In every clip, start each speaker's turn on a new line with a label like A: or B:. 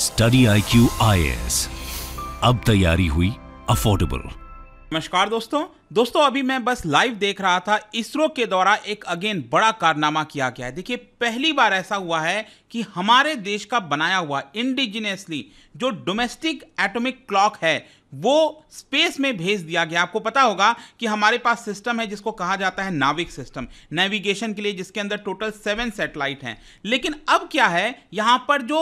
A: study I Q अब तैयारी हुई अफोर्डेबल नमस्कार दोस्तों दोस्तों अभी मैं बस लाइव देख रहा था इसरो के द्वारा एक अगेन बड़ा कारनामा किया गया है देखिए पहली बार ऐसा हुआ है कि हमारे देश का बनाया हुआ इंडिजिनियसली जो डोमेस्टिक एटॉमिक क्लॉक है वो स्पेस में भेज दिया गया आपको पता होगा कि हमारे पास सिस्टम है जिसको कहा जाता है नाविक सिस्टम नेविगेशन के लिए जिसके अंदर टोटल सेवन सेटेलाइट हैं लेकिन अब क्या है यहाँ पर जो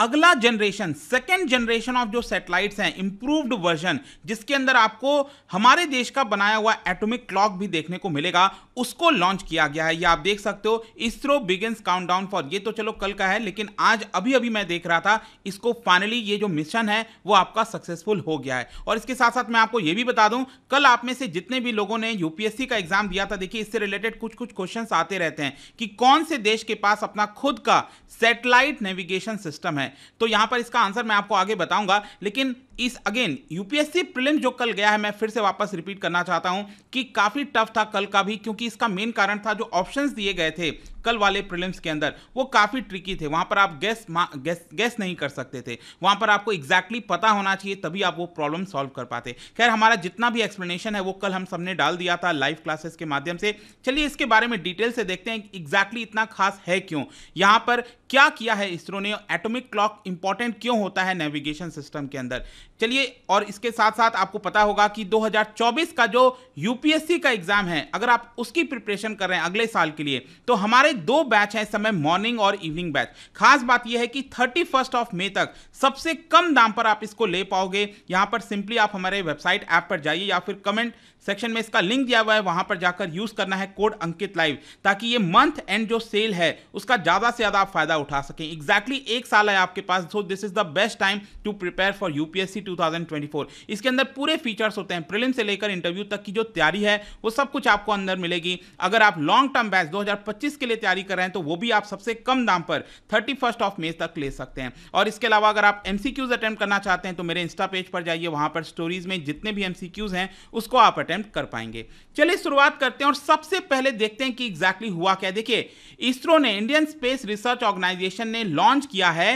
A: अगला जनरेशन सेकेंड जनरेशन ऑफ जो सेटेलाइट हैं इम्प्रूव्ड वर्जन जिसके अंदर आपको हमारे देश का बनाया हुआ एटॉमिक क्लॉक भी देखने को मिलेगा उसको लॉन्च किया गया है ये आप देख सकते हो इसरो बिगिंस काउंटडाउन फॉर ये तो चलो कल का है लेकिन आज अभी अभी मैं देख रहा था इसको फाइनली ये जो मिशन है वो आपका सक्सेसफुल हो गया है और इसके साथ साथ मैं आपको ये भी बता दूं कल आप में से जितने भी लोगों ने यूपीएससी का एग्जाम दिया था देखिए इससे रिलेटेड कुछ कुछ क्वेश्चन आते रहते हैं कि कौन से देश के पास अपना खुद का सेटेलाइट नेविगेशन सिस्टम है तो यहां पर इसका आंसर मैं आपको आगे बताऊंगा लेकिन इस अगेन यूपीएससी प्रिलिम जो कल गया है मैं फिर से वापस रिपीट करना चाहता हूं कि काफ़ी टफ था कल का भी क्योंकि इसका मेन कारण था जो ऑप्शंस दिए गए थे कल वाले प्रिलिम्स के अंदर वो काफ़ी ट्रिकी थे वहाँ पर आप गैस गैस गैस नहीं कर सकते थे वहाँ पर आपको एग्जैक्टली पता होना चाहिए तभी आप वो प्रॉब्लम सॉल्व कर पाते खैर हमारा जितना भी एक्सप्लेनेशन है वो कल हम सबने डाल दिया था लाइव क्लासेस के माध्यम से चलिए इसके बारे में डिटेल से देखते हैं एग्जैक्टली इतना खास है क्यों यहाँ पर क्या किया है इसरो ने एटोमिक क्लॉक इंपॉर्टेंट क्यों होता है नेविगेशन सिस्टम के अंदर चलिए और इसके साथ साथ आपको पता होगा कि 2024 का जो यूपीएससी का एग्ज़ाम है अगर आप उसकी प्रिपरेशन कर रहे हैं अगले साल के लिए तो हमारे दो बैच हैं समय मॉर्निंग और इवनिंग बैच खास बात यह है कि थर्टी फर्स्ट ऑफ मे तक सबसे कम दाम पर आप इसको ले पाओगे यहां पर सिंपली आप हमारे वेबसाइट ऐप पर जाइए या फिर कमेंट सेक्शन में इसका लिंक दिया हुआ है वहां पर जाकर यूज करना है कोड अंकित लाइव ताकि ये मंथ एंड जो सेल है उसका ज्यादा से ज्यादा आप फायदा उठा सकें एग्जैक्टली exactly एक साल है आपके पास so this is the best time to prepare for UPSC 2024 इसके अंदर पूरे फीचर्स होते हैं प्रिलिम से लेकर इंटरव्यू तक की जो तैयारी है वो सब कुछ आपको अंदर मिलेगी अगर आप लॉन्ग टर्म बैच दो के लिए तैयारी कर रहे हैं तो वो भी आप सबसे कम दाम पर थर्टी ऑफ मे तक ले सकते हैं और इसके अलावा अगर आप एमसीक्यूज अटेम्प्ट करना चाहते हैं तो मेरे इंस्टा पेज पर जाइए वहां पर स्टोरीज में जितने भी एमसीक्यूज हैं उसको आप अटेम्प्ट कर पाएंगे चलिए शुरुआत करते हैं और सबसे पहले देखते हैं कि एग्जैक्टली exactly हुआ क्या देखिए इसरो ने इंडियन स्पेस रिसर्च ऑर्गेनाइजेशन ने लॉन्च किया है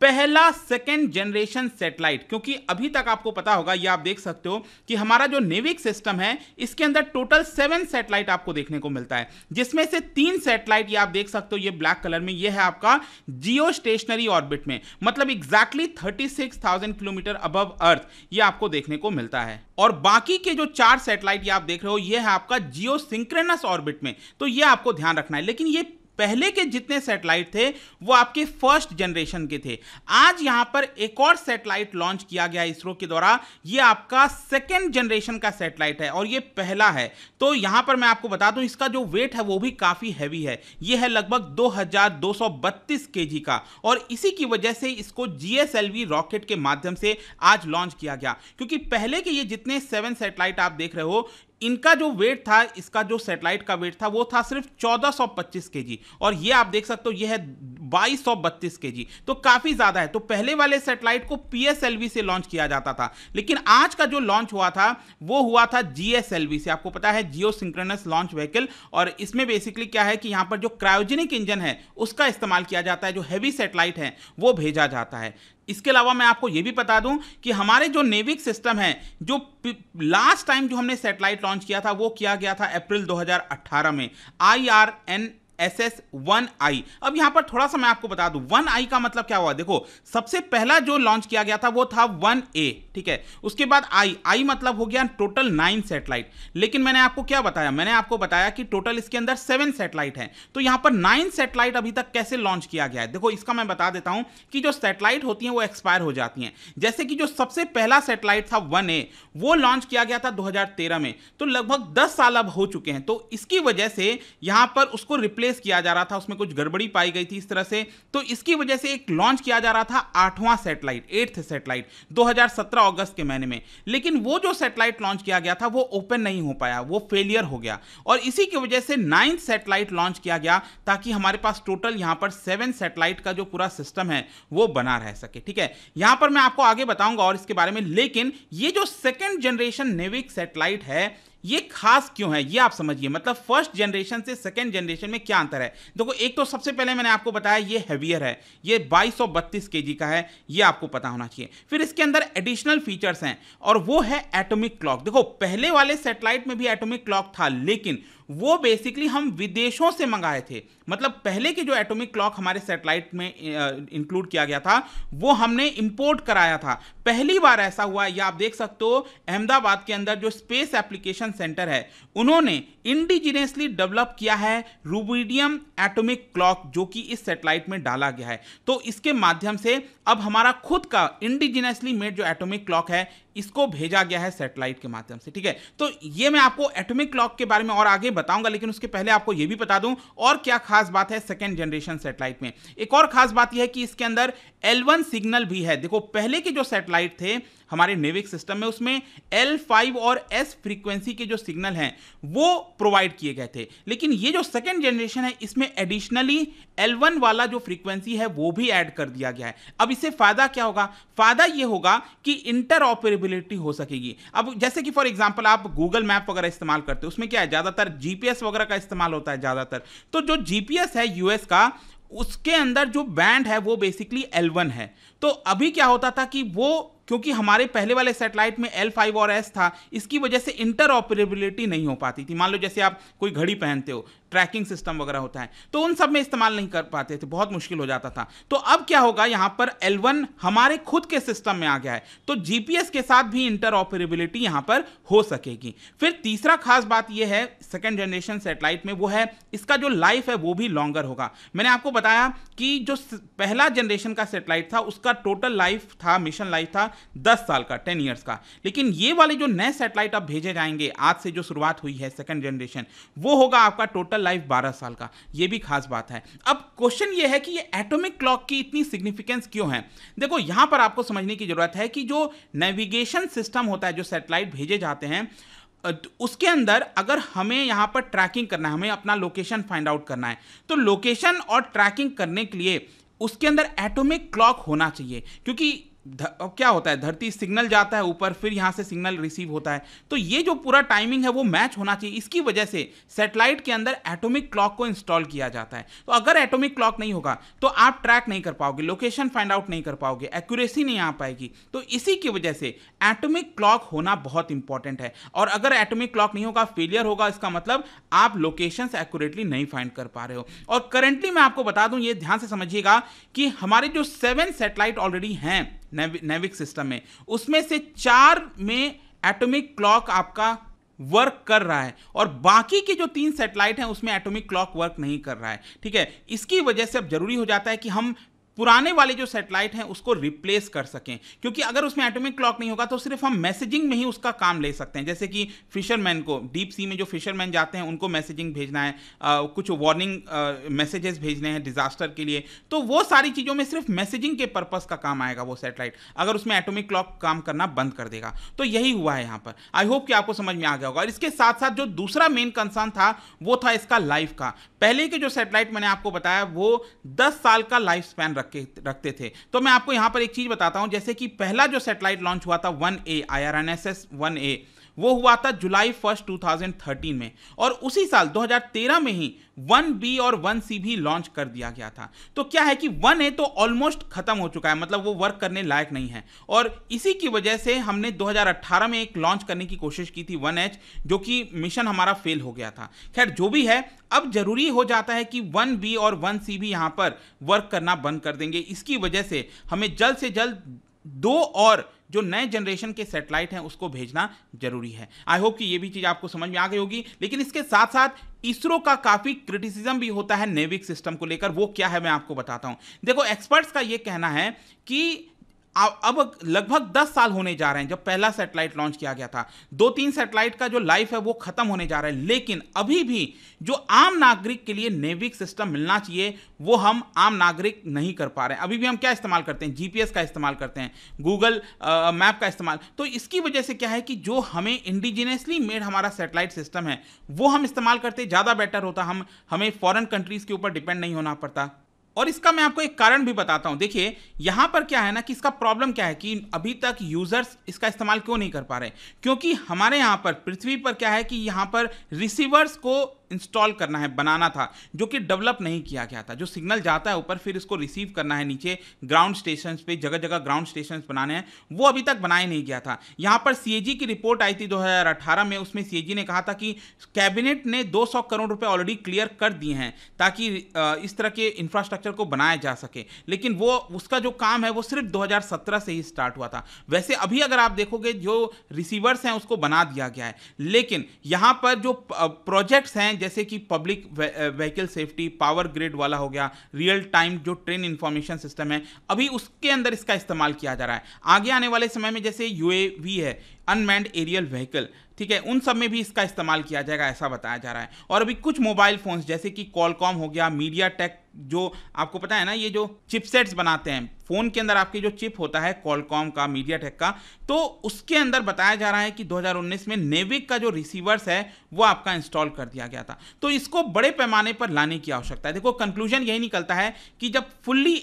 A: पहला सेकेंड जनरेशन सेटेलाइट क्योंकि अभी तक आपको पता होगा या आप देख सकते हो कि हमारा जो नेविक सिस्टम है इसके अंदर टोटल सेवन सेटेलाइट आपको देखने को मिलता है जिसमें से तीन सेटेलाइट ये आप देख सकते हो ये ब्लैक कलर में ये है आपका जियो स्टेशनरी ऑर्बिट में मतलब exactly thirty six thousand kilometre above earth ये आपको देखने को मिलता है और बाकी के जो चार सेटेलाइट ये आप देख रहे हो ये है आपका जियो सिंक्रेनस ऑर्बिट में तो ये आपको ध्यान रखना है लेकिन ये पहले के जितने सैटेलाइट थे वो आपके फर्स्ट जनरेशन के थे आज यहां पर एक और सैटेलाइट लॉन्च किया गया इसरो के द्वारा ये आपका सेकेंड जनरेशन का सैटेलाइट है और ये पहला है तो यहां पर मैं आपको बता दूं इसका जो वेट है वो भी काफी हैवी है ये है लगभग 2232 केजी का और इसी की वजह से इसको जीएसएलवी रॉकेट के माध्यम से आज लॉन्च किया गया क्योंकि पहले के ये जितने सेवन सैटेलाइट आप देख रहे हो इनका जो वेट था इसका जो सेटेलाइट का वेट था वो था सिर्फ 1425 केजी और ये आप देख सकते हो ये है बाईस सौ बत्तीस के जी तो काफ़ी ज़्यादा है तो पहले वाले सेटेलाइट को पी से लॉन्च किया जाता था लेकिन आज का जो लॉन्च हुआ था वो हुआ था जी से आपको पता है जियो सिंक्रोनस लॉन्च व्हीकल और इसमें बेसिकली क्या है कि यहां पर जो क्रायोजेनिक इंजन है उसका इस्तेमाल किया जाता है जो हैवी सेटेलाइट है वो भेजा जाता है इसके अलावा मैं आपको यह भी बता दूं कि हमारे जो नेविक सिस्टम है जो लास्ट टाइम जो हमने सेटेलाइट लॉन्च किया था वो किया गया था अप्रैल 2018 में I R N S S one I अब यहां पर थोड़ा सा मैं आपको बता दू वन आई का मतलब क्या हुआ देखो सबसे पहला जो लॉन्च किया गया था वो था वन ए ठीक है उसके बाद आई आई मतलब हो गया टोटल नाइन सेटेलाइट लेकिन मैंने आपको क्या बताया मैंने आपको बताया कि टोटल इसके अंदर सेवन सेटेलाइट है तो यहां पर नाइन सेटेलाइट अभी तक कैसे लॉन्च किया गया है देखो इसका मैं बता देता हूं कि जो सेटेलाइट होती है वो एक्सपायर हो जाती है जैसे कि जो सबसे पहला सेटेलाइट था वन ए वो लॉन्च किया गया था दो में तो लगभग दस साल अब हो चुके हैं तो इसकी वजह से यहां पर उसको रिप्लेस रिप्लेस किया जा रहा था उसमें कुछ गड़बड़ी पाई गई थी इस तरह से तो इसकी वजह से एक लॉन्च किया जा रहा था आठवां सैटेलाइट एट्थ सैटेलाइट 2017 अगस्त के महीने में लेकिन वो जो सैटेलाइट लॉन्च किया गया था वो ओपन नहीं हो पाया वो फेलियर हो गया और इसी की वजह से नाइन्थ सेटेलाइट लॉन्च किया गया ताकि हमारे पास टोटल यहां पर सेवन सेटेलाइट का जो पूरा सिस्टम है वो बना रह सके ठीक है यहां पर मैं आपको आगे बताऊंगा और इसके बारे में लेकिन ये जो सेकेंड जनरेशन नेविक सेटेलाइट है ये खास क्यों है ये आप समझिए मतलब फर्स्ट जनरेशन से सेकेंड जनरेशन में क्या अंतर है देखो एक तो सबसे पहले मैंने आपको बताया ये हैवियर है ये 2232 केजी का है ये आपको पता होना चाहिए फिर इसके अंदर एडिशनल फीचर्स हैं और वो है एटॉमिक क्लॉक देखो पहले वाले सेटेलाइट में भी एटॉमिक क्लॉक था लेकिन वो बेसिकली हम विदेशों से मंगाए थे मतलब पहले के जो एटॉमिक क्लॉक हमारे सेटेलाइट में इंक्लूड किया गया था वो हमने इंपोर्ट कराया था पहली बार ऐसा हुआ या आप देख सकते हो अहमदाबाद के अंदर जो स्पेस एप्लीकेशन सेंटर है उन्होंने इंडिजिनियसली डेवलप किया है रूबीडियम एटॉमिक क्लॉक जो कि इस सेटेलाइट में डाला गया है तो इसके माध्यम से अब हमारा खुद का इंडिजिनियसली मेड जो एटॉमिक क्लॉक है इसको भेजा गया है सेटेलाइट के माध्यम से ठीक है तो ये मैं आपको एटॉमिक क्लॉक के बारे में और आगे बताऊंगा लेकिन उसके पहले आपको यह भी बता दूं और क्या खास बात है सेकेंड जनरेशन सेटेलाइट में एक और खास बात यह है कि इसके अंदर एल सिग्नल भी है देखो पहले के जो सेटेलाइट थे हमारे नेविक सिस्टम में उसमें L5 और S फ्रीक्वेंसी के जो सिग्नल हैं वो प्रोवाइड किए गए थे लेकिन ये जो सेकेंड जनरेशन है इसमें एडिशनली L1 वाला जो फ्रीक्वेंसी है वो भी ऐड कर दिया गया है अब इससे फायदा क्या होगा फायदा ये होगा कि इंटरऑपरेबिलिटी हो सकेगी अब जैसे कि फॉर एग्जाम्पल आप गूगल मैप वगैरह इस्तेमाल करते हो उसमें क्या है ज़्यादातर जीपीएस वगैरह का इस्तेमाल होता है ज़्यादातर तो जो जीपीएस है यूएस का उसके अंदर जो बैंड है वो बेसिकली L1 है तो अभी क्या होता था कि वो क्योंकि हमारे पहले वाले सेटेलाइट में एल फाइव और एस था इसकी वजह से इंटर ऑपरेबिलिटी नहीं हो पाती थी मान लो जैसे आप कोई घड़ी पहनते हो ट्रैकिंग सिस्टम वगैरह होता है तो उन सब में इस्तेमाल नहीं कर पाते थे बहुत मुश्किल हो जाता था तो अब क्या होगा यहाँ पर L1 हमारे खुद के सिस्टम में आ गया है तो जीपीएस के साथ भी इंटरऑपरेबिलिटी यहाँ पर हो सकेगी फिर तीसरा खास बात यह है सेकेंड जनरेशन सेटेलाइट में वो है इसका जो लाइफ है वो भी लॉन्गर होगा मैंने आपको बताया कि जो पहला जनरेशन का सेटेलाइट था उसका टोटल लाइफ था मिशन लाइफ था दस साल का टेन ईयर्स का लेकिन ये वाले जो नए सेटेलाइट आप भेजे जाएंगे आज से जो शुरुआत हुई है सेकेंड जनरेशन वो होगा आपका टोटल उसका लाइफ 12 साल का ये भी खास बात है अब क्वेश्चन ये है कि ये एटॉमिक क्लॉक की इतनी सिग्निफिकेंस क्यों है देखो यहाँ पर आपको समझने की ज़रूरत है कि जो नेविगेशन सिस्टम होता है जो सेटेलाइट भेजे जाते हैं तो उसके अंदर अगर हमें यहाँ पर ट्रैकिंग करना है हमें अपना लोकेशन फाइंड आउट करना है तो लोकेशन और ट्रैकिंग करने के लिए उसके अंदर एटॉमिक क्लॉक होना चाहिए क्योंकि क्या होता है धरती सिग्नल जाता है ऊपर फिर यहाँ से सिग्नल रिसीव होता है तो ये जो पूरा टाइमिंग है वो मैच होना चाहिए इसकी वजह से सेटेलाइट के अंदर एटॉमिक क्लॉक को इंस्टॉल किया जाता है तो अगर एटॉमिक क्लॉक नहीं होगा तो आप ट्रैक नहीं कर पाओगे लोकेशन फाइंड आउट नहीं कर पाओगे एक्यूरेसी नहीं आ पाएगी तो इसी की वजह से एटोमिक क्लॉक होना बहुत इंपॉर्टेंट है और अगर एटोमिक क्लॉक नहीं होगा फेलियर होगा इसका मतलब आप लोकेशन एक्यूरेटली नहीं फाइंड कर पा रहे हो और करेंटली मैं आपको बता दूं ये ध्यान से समझिएगा कि हमारे जो सेवन सेटेलाइट ऑलरेडी हैं नेविक सिस्टम है उसमें से चार में एटॉमिक क्लॉक आपका वर्क कर रहा है और बाकी के जो तीन सैटेलाइट हैं उसमें एटॉमिक क्लॉक वर्क नहीं कर रहा है ठीक है इसकी वजह से अब जरूरी हो जाता है कि हम पुराने वाले जो सेटेलाइट हैं उसको रिप्लेस कर सकें क्योंकि अगर उसमें एटॉमिक क्लॉक नहीं होगा तो सिर्फ हम मैसेजिंग में ही उसका काम ले सकते हैं जैसे कि फिशरमैन को डीप सी में जो फिशरमैन जाते हैं उनको मैसेजिंग भेजना है आ, कुछ वार्निंग मैसेजेस भेजने हैं डिजास्टर के लिए तो वो सारी चीज़ों में सिर्फ मैसेजिंग के पर्पज़ का काम आएगा वो सेटेलाइट अगर उसमें एटोमिक क्लॉक काम करना बंद कर देगा तो यही हुआ है यहाँ पर आई होप कि आपको समझ में आ गया होगा और इसके साथ साथ जो दूसरा मेन कंसर्न था वो था इसका लाइफ का पहले के जो सेटेलाइट मैंने आपको बताया वो दस साल का लाइफ स्पैन रखा रखे रखते थे तो मैं आपको यहाँ पर एक चीज़ बताता हूँ जैसे कि पहला जो सेटेलाइट लॉन्च हुआ था one A I R N S S one A वो हुआ था जुलाई फर्स्ट 2013 में और उसी साल 2013 में ही वन बी और वन सी भी लॉन्च कर दिया गया था तो क्या है कि वन ए तो ऑलमोस्ट खत्म हो चुका है मतलब वो वर्क करने लायक नहीं है और इसी की वजह से हमने 2018 में एक लॉन्च करने की कोशिश की थी वन एच जो कि मिशन हमारा फेल हो गया था खैर जो भी है अब जरूरी हो जाता है कि वन बी और वन सी भी यहाँ पर वर्क करना बंद कर देंगे इसकी वजह से हमें जल्द से जल्द दो और जो नए जनरेशन के सेटेलाइट हैं उसको भेजना जरूरी है आई होप कि ये भी चीज़ आपको समझ में आ गई होगी लेकिन इसके साथ साथ इसरो का काफ़ी क्रिटिसिज्म भी होता है नेविक सिस्टम को लेकर वो क्या है मैं आपको बताता हूँ देखो एक्सपर्ट्स का ये कहना है कि अब लगभग 10 साल होने जा रहे हैं जब पहला सैटेलाइट लॉन्च किया गया था दो तीन सैटेलाइट का जो लाइफ है वो खत्म होने जा रहा है लेकिन अभी भी जो आम नागरिक के लिए नेविक सिस्टम मिलना चाहिए वो हम आम नागरिक नहीं कर पा रहे हैं अभी भी हम क्या इस्तेमाल करते हैं जीपीएस का इस्तेमाल करते हैं गूगल मैप का इस्तेमाल तो इसकी वजह से क्या है कि जो हमें इंडिजिनियसली मेड हमारा सेटेलाइट सिस्टम है वो हम इस्तेमाल करते ज़्यादा बेटर होता हम हमें फॉरन कंट्रीज़ के ऊपर डिपेंड नहीं होना पड़ता और इसका मैं आपको एक कारण भी बताता हूं देखिए यहां पर क्या है ना कि इसका प्रॉब्लम क्या है कि अभी तक यूज़र्स इसका इस्तेमाल क्यों नहीं कर पा रहे क्योंकि हमारे यहां पर पृथ्वी पर क्या है कि यहां पर रिसीवर्स को इंस्टॉल करना है बनाना था जो कि डेवलप नहीं किया गया था जो सिग्नल जाता है ऊपर फिर इसको रिसीव करना है नीचे ग्राउंड स्टेशन पे जगह जगह ग्राउंड स्टेशन बनाने हैं वो अभी तक बनाया नहीं गया था यहाँ पर सी की रिपोर्ट आई थी दो में उसमें सी ने कहा था कि कैबिनेट ने 200 करोड़ रुपए ऑलरेडी क्लियर कर दिए हैं ताकि इस तरह के इंफ्रास्ट्रक्चर को बनाया जा सके लेकिन वो उसका जो काम है वो सिर्फ 2017 से ही स्टार्ट हुआ था वैसे अभी अगर आप देखोगे जो रिसीवर्स हैं उसको बना दिया गया है लेकिन यहाँ पर जो प्रोजेक्ट्स हैं हैं जैसे कि public vehicle safety power grid वाला हो गया रियल टाइम जो ट्रेन इंफॉर्मेशन सिस्टम है अभी उसके अंदर इसका इस्तेमाल किया जा रहा है आगे आने वाले समय में जैसे यू है अनमैंड एरियल व्हीकल ठीक है उन सब में भी इसका इस्तेमाल किया जाएगा ऐसा बताया जा रहा है और अभी कुछ मोबाइल फोन्स जैसे कि कॉलकॉम हो गया मीडिया टेक जो आपको पता है ना ये जो चिपसेट्स बनाते हैं फ़ोन के अंदर आपके जो चिप होता है कॉलकॉम का मीडिया टेक का तो उसके अंदर बताया जा रहा है कि 2019 में नेविक का जो रिसीवर्स है वो आपका इंस्टॉल कर दिया गया था तो इसको बड़े पैमाने पर लाने की आवश्यकता है देखो कंक्लूजन यही निकलता है कि जब फुल्ली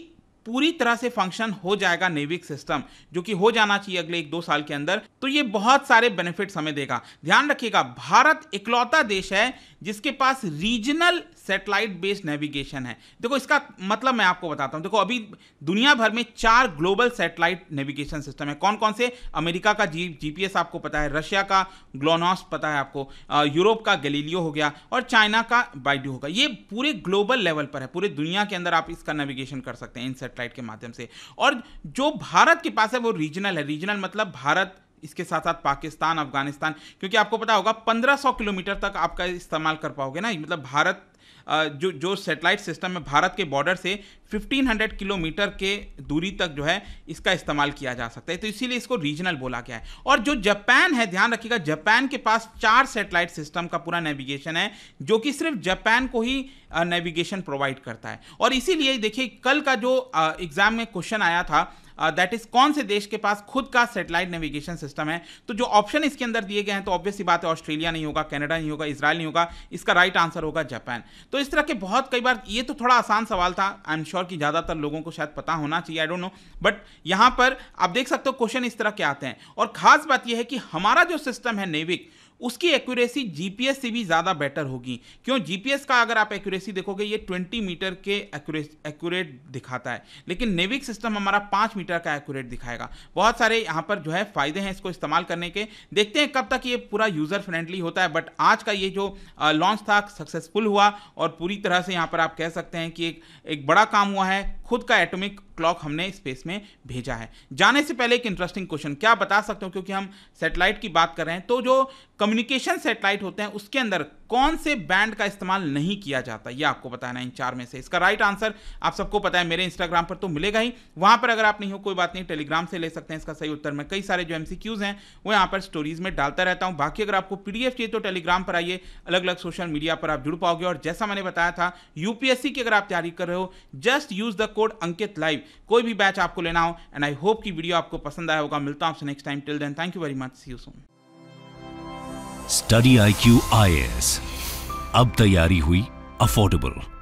A: पूरी तरह से फंक्शन हो जाएगा नेविक सिस्टम जो कि हो जाना चाहिए अगले एक दो साल के अंदर तो ये बहुत सारे बेनिफिट्स हमें देगा ध्यान रखिएगा भारत इकलौता देश है जिसके पास रीजनल सेटेलाइट बेस्ड नेविगेशन है देखो इसका मतलब मैं आपको बताता हूँ देखो अभी दुनिया भर में चार ग्लोबल सेटेलाइट नेविगेशन सिस्टम है कौन कौन से अमेरिका का जी जीपीएस आपको पता है रशिया का ग्लोनॉस पता है आपको यूरोप का गलीलियो हो गया और चाइना का बाइडू होगा ये पूरे ग्लोबल लेवल पर है पूरे दुनिया के अंदर आप इसका नेविगेशन कर सकते हैं इन सेटेलाइट के माध्यम से और जो भारत के पास है वो रीजनल है रीजनल मतलब भारत इसके साथ साथ पाकिस्तान अफगानिस्तान क्योंकि आपको पता होगा 1500 किलोमीटर तक आपका इस्तेमाल कर पाओगे ना मतलब भारत जो जो सेटेलाइट सिस्टम है भारत के बॉर्डर से 1500 किलोमीटर के दूरी तक जो है इसका इस्तेमाल किया जा सकता है तो इसीलिए इसको रीजनल बोला गया है और जो जापान है ध्यान रखिएगा जापान के पास चार सेटेलाइट सिस्टम का पूरा नेविगेशन है जो कि सिर्फ जापान को ही नेविगेशन प्रोवाइड करता है और इसीलिए देखिए कल का जो एग्जाम में क्वेश्चन आया था दैट uh, इज कौन से देश के पास खुद का सेटेलाइट नेविगेशन सिस्टम है तो जो ऑप्शन इसके अंदर दिए गए हैं तो ऑब्वियसली बात है ऑस्ट्रेलिया नहीं होगा कनाडा नहीं होगा इसराइल नहीं होगा इसका राइट आंसर होगा जापान तो इस तरह के बहुत कई बार ये तो थोड़ा आसान सवाल था आई एम श्योर कि ज़्यादातर लोगों को शायद पता होना चाहिए आई डोंट नो बट यहां पर आप देख सकते हो क्वेश्चन इस तरह के आते हैं और खास बात यह है कि हमारा जो सिस्टम है नेविक उसकी एक्यूरेसी जीपीएस से भी ज़्यादा बेटर होगी क्यों जीपीएस का अगर आप एक्यूरेसी देखोगे ये 20 मीटर के एक्यूरेट दिखाता है लेकिन नेविक सिस्टम हमारा 5 मीटर का एक्यूरेट दिखाएगा बहुत सारे यहाँ पर जो है फ़ायदे हैं इसको इस्तेमाल करने के देखते हैं कब तक ये पूरा यूज़र फ्रेंडली होता है बट आज का ये जो लॉन्च था सक्सेसफुल हुआ और पूरी तरह से यहाँ पर आप कह सकते हैं कि एक, एक बड़ा काम हुआ है खुद का एटोमिक क्लॉक हमने स्पेस में भेजा है जाने से पहले एक इंटरेस्टिंग क्वेश्चन क्या बता सकते हो क्योंकि हम सेटेलाइट की बात कर रहे हैं तो जो कम्युनिकेशन सेटेलाइट होते हैं उसके अंदर कौन से बैंड का इस्तेमाल नहीं किया जाता ये आपको बताना है इन चार में से इसका राइट आंसर आप सबको पता है मेरे इंस्टाग्राम पर तो मिलेगा ही वहां पर अगर आप नहीं हो कोई बात नहीं टेलीग्राम से ले सकते हैं इसका सही उत्तर मैं कई सारे जो एमसीक्यूज हैं वो यहाँ पर स्टोरीज में डालता रहता हूँ बाकी अगर आपको पीडीएफ चाहिए तो टेलीग्राम पर आइए अलग अलग सोशल मीडिया पर आप जुड़ पाओगे और जैसा मैंने बताया था यूपीएससी की अगर आप तैयारी कर रहे हो just use the code Ankit live कोई भी बैच आपको लेना हो एंड आई होप कि वीडियो आपको पसंद आया होगा मिलता हूं आपसे next time till then thank you very much see you soon study I Q I S अब तैयारी हुई अफोर्डेबल